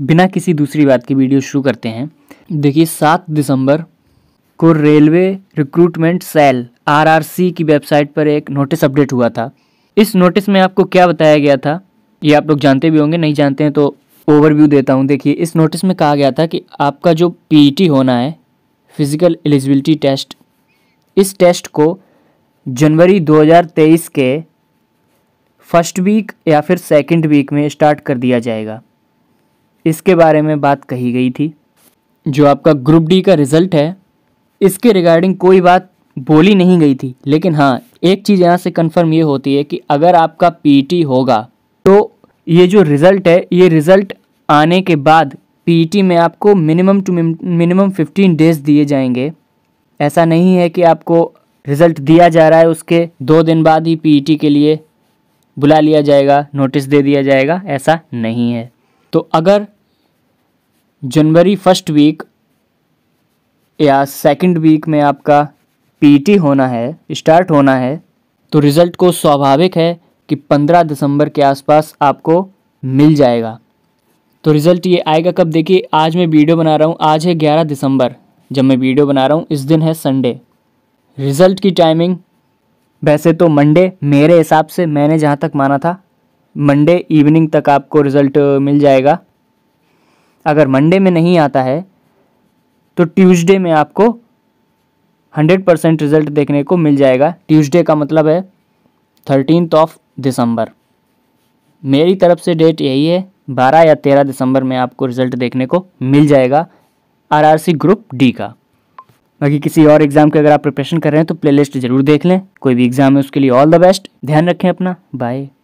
बिना किसी दूसरी बात की वीडियो शुरू करते हैं देखिए सात दिसंबर को रेलवे रिक्रूटमेंट सेल आरआरसी की वेबसाइट पर एक नोटिस अपडेट हुआ था इस नोटिस में आपको क्या बताया गया था ये आप लोग जानते भी होंगे नहीं जानते हैं तो ओवरव्यू देता हूँ देखिए इस नोटिस में कहा गया था कि आपका जो पीईटी e होना है फिज़िकल एलिजिबिलिटी टेस्ट इस टेस्ट को जनवरी 2023 के फर्स्ट वीक या फिर सेकंड वीक में स्टार्ट कर दिया जाएगा इसके बारे में बात कही गई थी जो आपका ग्रुप डी का रिज़ल्ट है इसके रिगार्डिंग कोई बात बोली नहीं गई थी लेकिन हाँ एक चीज़ यहाँ से कंफर्म ये होती है कि अगर आपका पीटी e होगा तो ये जो रिज़ल्ट है ये रिज़ल्ट आने के बाद पीटी e में आपको minimum to minimum fifteen days दिए जाएंगे ऐसा नहीं है कि आपको रिज़ल्ट दिया जा रहा है उसके दो दिन बाद ही पीईटी e के लिए बुला लिया जाएगा नोटिस दे दिया जाएगा ऐसा नहीं है तो अगर जनवरी फर्स्ट वीक या सेकंड वीक में आपका पीटी होना है स्टार्ट होना है तो रिज़ल्ट को स्वाभाविक है कि पंद्रह दिसंबर के आसपास आपको मिल जाएगा तो रिज़ल्ट ये आएगा कब देखिए आज मैं वीडियो बना रहा हूँ आज है ग्यारह दिसंबर जब मैं वीडियो बना रहा हूँ इस दिन है संडे रिज़ल्ट की टाइमिंग वैसे तो मंडे मेरे हिसाब से मैंने जहाँ तक माना था मंडे इवनिंग तक आपको रिज़ल्ट मिल जाएगा अगर मंडे में नहीं आता है तो ट्यूसडे में आपको 100 परसेंट रिजल्ट देखने को मिल जाएगा ट्यूसडे का मतलब है थर्टीन ऑफ दिसंबर मेरी तरफ से डेट यही है 12 या 13 दिसंबर में आपको रिजल्ट देखने को मिल जाएगा आरआरसी ग्रुप डी का बाकी किसी और एग्ज़ाम के अगर आप प्रिपरेशन कर रहे हैं तो प्लेलिस्ट ज़रूर देख लें कोई भी एग्ज़ाम है उसके लिए ऑल द बेस्ट ध्यान रखें अपना बाय